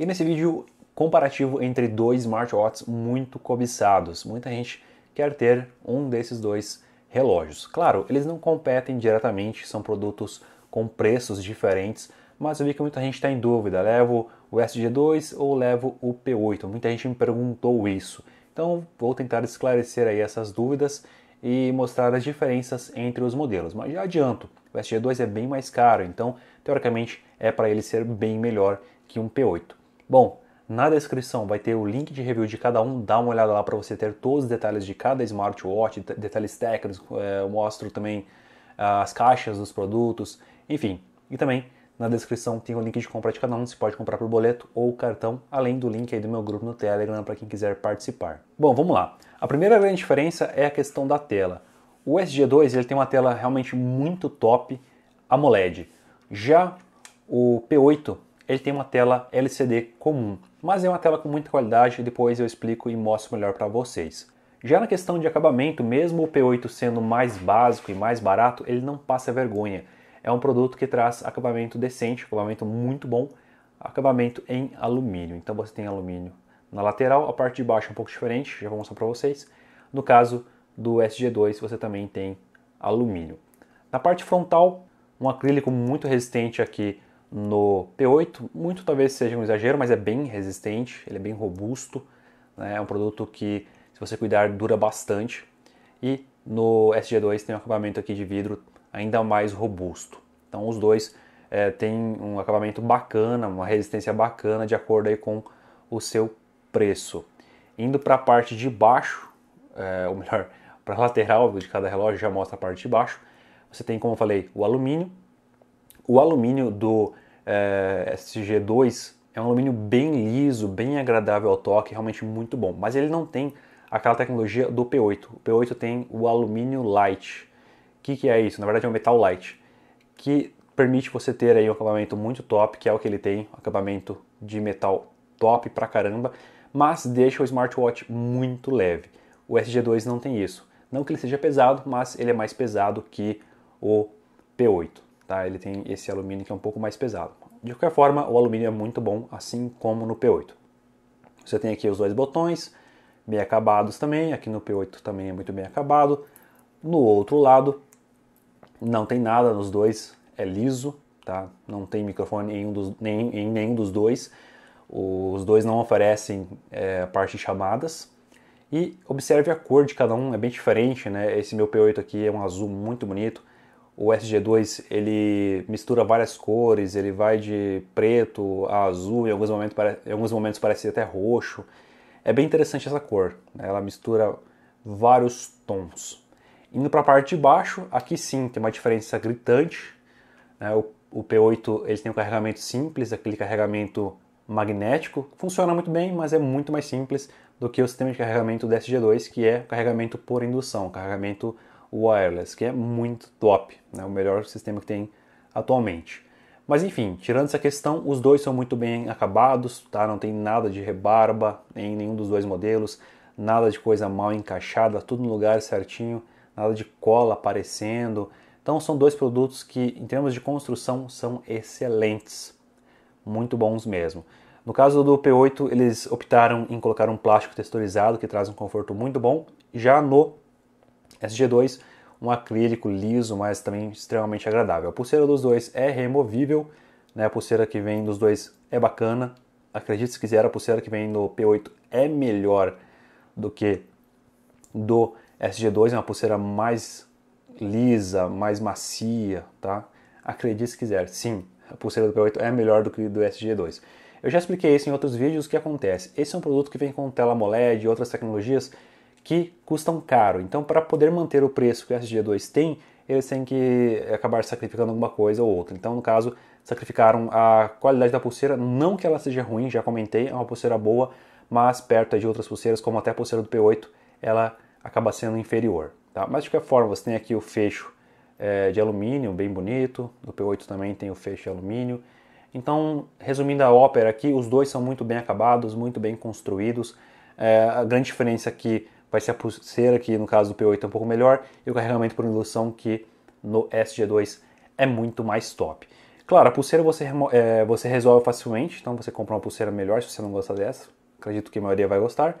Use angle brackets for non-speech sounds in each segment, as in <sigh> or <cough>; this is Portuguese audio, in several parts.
E nesse vídeo comparativo entre dois smartwatches muito cobiçados, muita gente quer ter um desses dois relógios. Claro, eles não competem diretamente, são produtos com preços diferentes, mas eu vi que muita gente está em dúvida, levo o SG2 ou levo o P8? Muita gente me perguntou isso. Então vou tentar esclarecer aí essas dúvidas e mostrar as diferenças entre os modelos. Mas já adianto, o SG2 é bem mais caro, então teoricamente é para ele ser bem melhor que um P8. Bom, na descrição vai ter o link de review de cada um, dá uma olhada lá para você ter todos os detalhes de cada smartwatch, detalhes técnicos, é, eu mostro também ah, as caixas dos produtos, enfim. E também na descrição tem o link de compra de cada um, você pode comprar por boleto ou cartão, além do link aí do meu grupo no Telegram para quem quiser participar. Bom, vamos lá. A primeira grande diferença é a questão da tela. O SG2 ele tem uma tela realmente muito top, AMOLED. Já o P8 ele tem uma tela LCD comum, mas é uma tela com muita qualidade, depois eu explico e mostro melhor para vocês. Já na questão de acabamento, mesmo o P8 sendo mais básico e mais barato, ele não passa vergonha. É um produto que traz acabamento decente, acabamento muito bom, acabamento em alumínio. Então você tem alumínio na lateral, a parte de baixo é um pouco diferente, já vou mostrar para vocês. No caso do SG2, você também tem alumínio. Na parte frontal, um acrílico muito resistente aqui no P8. Muito talvez seja um exagero, mas é bem resistente, ele é bem robusto. Né? É um produto que, se você cuidar, dura bastante. E no SG2 tem um acabamento aqui de vidro ainda mais robusto. Então os dois é, têm um acabamento bacana, uma resistência bacana de acordo aí com o seu preço. Indo para a parte de baixo, é, ou melhor, <laughs> para a lateral de cada relógio já mostra a parte de baixo. Você tem, como eu falei, o alumínio. O alumínio do é, SG2 é um alumínio bem liso, bem agradável ao toque, realmente muito bom. Mas ele não tem aquela tecnologia do P8. O P8 tem o alumínio light. O que, que é isso? Na verdade é um metal light, que permite você ter aí um acabamento muito top, que é o que ele tem, um acabamento de metal top pra caramba, mas deixa o smartwatch muito leve. O SG2 não tem isso. Não que ele seja pesado, mas ele é mais pesado que o P8 tá? Ele tem esse alumínio que é um pouco mais pesado. De qualquer forma, o alumínio é muito bom, assim como no P8. Você tem aqui os dois botões, bem acabados também, aqui no P8 também é muito bem acabado. No outro lado, não tem nada nos dois, é liso, tá? Não tem microfone em, um dos, nem, em nenhum dos dois. Os dois não oferecem é, parte de chamadas. E observe a cor de cada um, é bem diferente, né? Esse meu P8 aqui é um azul muito bonito o SG2 ele mistura várias cores, ele vai de preto a azul, em alguns momentos, em alguns momentos parece até roxo. É bem interessante essa cor, né? ela mistura vários tons. Indo para a parte de baixo, aqui sim tem uma diferença gritante. Né? O, o, P8 ele tem um carregamento simples, aquele carregamento magnético, funciona muito bem, mas é muito mais simples do que o sistema de carregamento do SG2, que é carregamento por indução, carregamento wireless, que é muito top, né? o melhor sistema que tem atualmente. Mas enfim, tirando essa questão, os dois são muito bem acabados, tá? não tem nada de rebarba em nenhum dos dois modelos, nada de coisa mal encaixada, tudo no lugar certinho, nada de cola aparecendo. Então são dois produtos que, em termos de construção, são excelentes, muito bons mesmo. No caso do P8, eles optaram em colocar um plástico texturizado que traz um conforto muito bom. Já no SG2, um acrílico liso, mas também extremamente agradável. A pulseira dos dois é removível, né? a pulseira que vem dos dois é bacana. Acredite se quiser, a pulseira que vem do P8 é melhor do que do SG2, é uma pulseira mais lisa, mais macia, tá? Acredite se quiser, sim, a pulseira do P8 é melhor do que do SG2. Eu já expliquei isso em outros vídeos, o que acontece? Esse é um produto que vem com tela AMOLED e outras tecnologias que custam caro. Então, para poder manter o preço que o SG2 tem, eles têm que acabar sacrificando alguma coisa ou outra. Então, no caso, sacrificaram a qualidade da pulseira, não que ela seja ruim, já comentei, é uma pulseira boa, mas perto de outras pulseiras, como até a pulseira do P8, ela acaba sendo inferior. Tá? Mas de qualquer forma, você tem aqui o fecho é, de alumínio, bem bonito, do P8 também tem o fecho de alumínio. Então, resumindo a ópera aqui, os dois são muito bem acabados, muito bem construídos. É, a grande diferença é Vai ser a pulseira, que no caso do P8 é um pouco melhor, e o carregamento por indução, que no SG2 é muito mais top. Claro, a pulseira você, é, você resolve facilmente, então você compra uma pulseira melhor se você não gosta dessa. Acredito que a maioria vai gostar.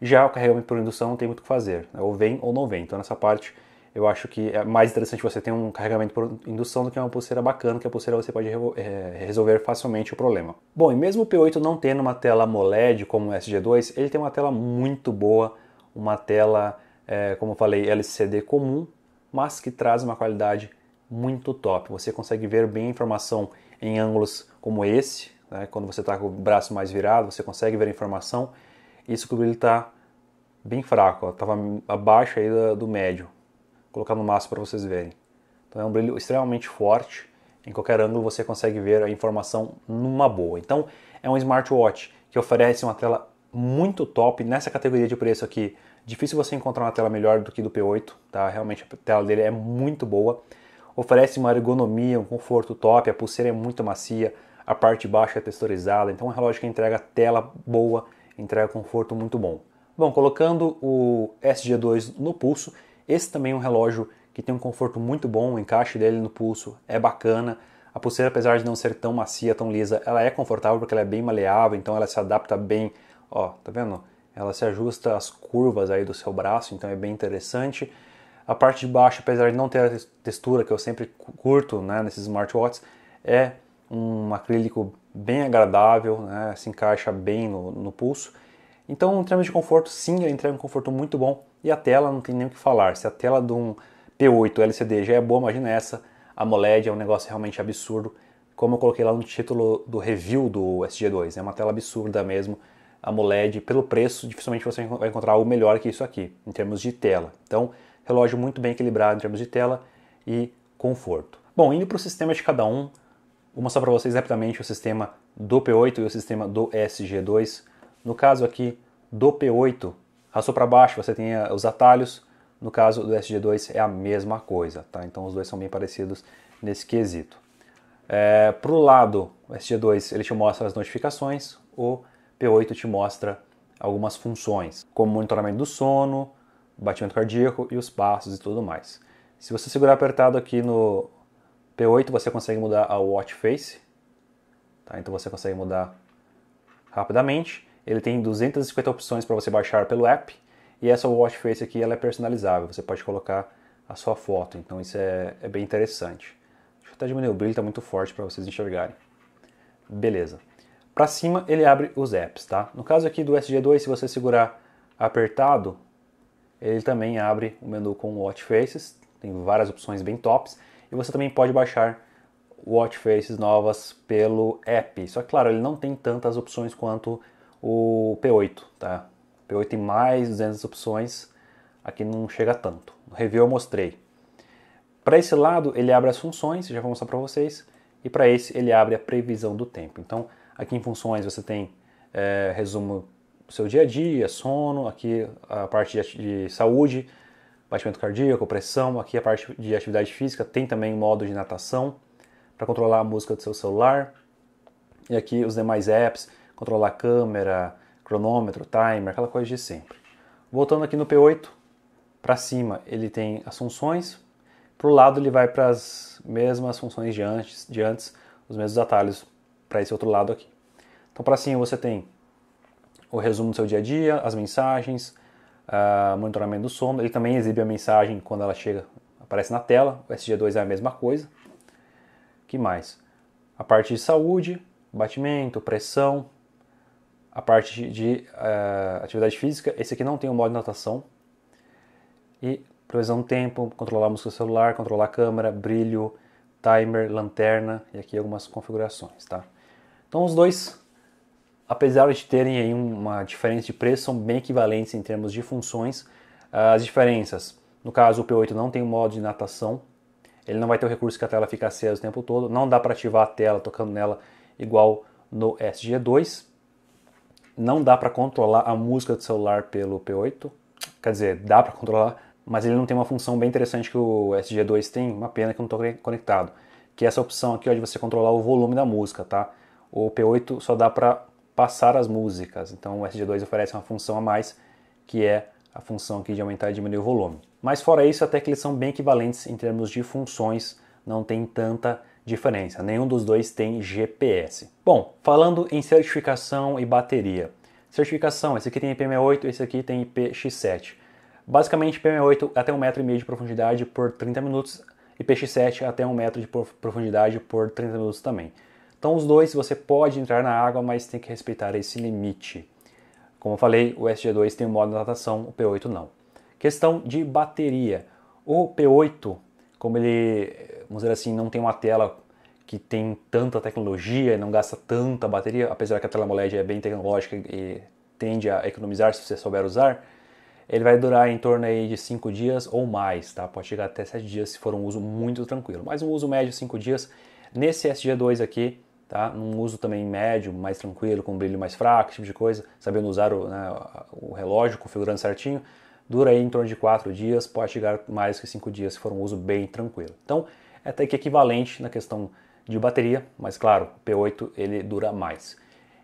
Já o carregamento por indução não tem muito o que fazer, né? ou vem ou não vem. Então nessa parte eu acho que é mais interessante você ter um carregamento por indução do que uma pulseira bacana, que a pulseira você pode é, resolver facilmente o problema. Bom, e mesmo o P8 não tendo uma tela AMOLED como o SG2, ele tem uma tela muito boa uma tela, é, como eu falei, LCD comum, mas que traz uma qualidade muito top. Você consegue ver bem a informação em ângulos como esse, né? quando você está com o braço mais virado, você consegue ver a informação. Isso que o brilho está bem fraco, estava abaixo aí do, do médio. Vou colocar no máximo para vocês verem. Então é um brilho extremamente forte. Em qualquer ângulo você consegue ver a informação numa boa. Então é um smartwatch que oferece uma tela muito top nessa categoria de preço aqui. Difícil você encontrar uma tela melhor do que do P8, tá? Realmente a tela dele é muito boa. Oferece uma ergonomia, um conforto top, a pulseira é muito macia, a parte baixa é texturizada, então é um relógio que entrega tela boa, entrega conforto muito bom. Bom, colocando o SG2 no pulso, esse também é um relógio que tem um conforto muito bom, o encaixe dele no pulso é bacana. A pulseira, apesar de não ser tão macia, tão lisa, ela é confortável porque ela é bem maleável, então ela se adapta bem Ó, tá vendo? Ela se ajusta às curvas aí do seu braço, então é bem interessante. A parte de baixo, apesar de não ter a textura que eu sempre curto né, nesses smartwatches, é um acrílico bem agradável, né, se encaixa bem no, no pulso. Então, em termos de conforto, sim, ele entrega um conforto muito bom. E a tela, não tem nem o que falar. Se a tela de um P8 LCD já é boa, imagina essa. A AMOLED é um negócio realmente absurdo. Como eu coloquei lá no título do review do SG2, é uma tela absurda mesmo. AMOLED, pelo preço, dificilmente você vai encontrar algo melhor que isso aqui, em termos de tela. Então, relógio muito bem equilibrado em termos de tela e conforto. Bom, indo para o sistema de cada um, vou mostrar para vocês rapidamente o sistema do P8 e o sistema do SG2. No caso aqui do P8, arrastou para baixo, você tem eh, os atalhos. No caso do SG2 é a mesma coisa, tá? Então os dois são bem parecidos nesse quesito. É, eh, para o lado, o SG2 ele te mostra as notificações, o P8 te mostra algumas funções, como monitoramento do sono, batimento cardíaco e os passos e tudo mais. Se você segurar apertado aqui no P8, você consegue mudar a watch face. Tá? Então você consegue mudar rapidamente. Ele tem 250 opções para você baixar pelo app. E essa watch face aqui ela é personalizável. Você pode colocar a sua foto. Então isso é, é bem interessante. Deixa eu até diminuir o brilho, está muito forte para vocês enxergarem. Beleza para cima ele abre os apps, tá? No caso aqui do SG2, se você segurar apertado, ele também abre o menu com Watch Faces, tem várias opções bem tops, e você também pode baixar Watch Faces novas pelo app. Só que, claro, ele não tem tantas opções quanto o P8, tá? O P8 tem mais 200 opções, aqui não chega tanto. No review eu mostrei. Para esse lado, ele abre as funções, já vou mostrar para vocês, e para esse ele abre a previsão do tempo. Então, Aqui em funções você tem é, resumo do seu dia a dia, sono, aqui a parte de, de saúde, batimento cardíaco, pressão, aqui a parte de atividade física, tem também modo de natação para controlar a música do seu celular. E aqui os demais apps, controlar a câmera, cronômetro, timer, aquela coisa de sempre. Voltando aqui no P8, para cima ele tem as funções, para o lado ele vai para as mesmas funções de antes, de antes, os mesmos atalhos para esse outro lado aqui. Então, para cima você tem o resumo do seu dia a dia, as mensagens, uh, monitoramento do sono. Ele também exibe a mensagem quando ela chega, aparece na tela. O SG2 é a mesma coisa. que mais? A parte de saúde, batimento, pressão. A parte de uh, atividade física, esse aqui não tem o modo de natação. E previsão do tempo, controlar a música celular, controlar a câmera, brilho, timer, lanterna e aqui algumas configurações, tá? Então os dois, apesar de terem aí uma diferença de preço, são bem equivalentes em termos de funções. Ah, as diferenças, no caso o P8 não tem o modo de natação, ele não vai ter o recurso que a tela fica acesa o tempo todo, não dá para ativar a tela tocando nela igual no SG2. Não dá para controlar a música do celular pelo P8, quer dizer, dá para controlar, mas ele não tem uma função bem interessante que o SG2 tem, uma pena que eu não estou conectado, que é essa opção aqui ó, de você controlar o volume da música, tá? o P8 só dá para passar as músicas. Então o SG2 oferece uma função a mais, que é a função aqui de aumentar e diminuir o volume. Mas fora isso, até que eles são bem equivalentes em termos de funções, não tem tanta diferença. Nenhum dos dois tem GPS. Bom, falando em certificação e bateria. Certificação, esse aqui tem IP68, esse aqui tem IPX7. Basicamente, IP68 até 1,5 metro de profundidade por 30 minutos, IPX7 até 1 metro de profundidade por 30 minutos também. Então, os dois você pode entrar na água, mas tem que respeitar esse limite. Como eu falei, o SG2 tem o um modo de natação, o P8 não. Questão de bateria. O P8, como ele, vamos dizer assim, não tem uma tela que tem tanta tecnologia, e não gasta tanta bateria, apesar que a tela AMOLED é bem tecnológica e tende a economizar se você souber usar, ele vai durar em torno aí de 5 dias ou mais, tá? Pode chegar até 7 dias se for um uso muito tranquilo. Mas um uso médio 5 dias, nesse SG2 aqui, tá? Num uso também médio, mais tranquilo, com brilho mais fraco, esse tipo de coisa, sabendo usar o, né, o relógio, configurando certinho, dura aí em torno de 4 dias, pode chegar mais que 5 dias se for um uso bem tranquilo. Então, é até que equivalente na questão de bateria, mas claro, o P8 ele dura mais.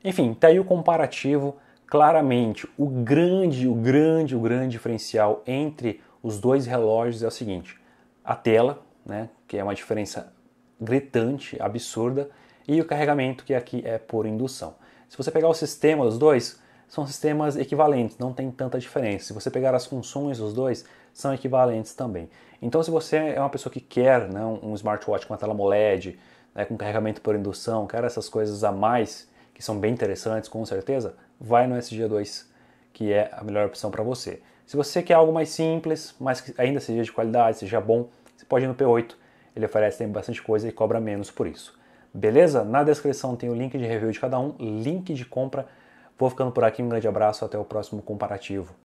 Enfim, tá aí o comparativo, claramente o grande, o grande, o grande diferencial entre os dois relógios é o seguinte: a tela, né, que é uma diferença gritante, absurda, e o carregamento, que aqui é por indução. Se você pegar o sistema dos dois, são sistemas equivalentes, não tem tanta diferença. Se você pegar as funções dos dois, são equivalentes também. Então, se você é uma pessoa que quer né, um smartwatch com a tela AMOLED, né, com carregamento por indução, quer essas coisas a mais, que são bem interessantes com certeza, vai no SG2, que é a melhor opção para você. Se você quer algo mais simples, mas que ainda seja de qualidade, seja bom, você pode ir no P8, ele oferece bastante coisa e cobra menos por isso. Beleza? Na descrição tem o link de review de cada um, link de compra. Vou ficando por aqui, um grande abraço, até o próximo comparativo.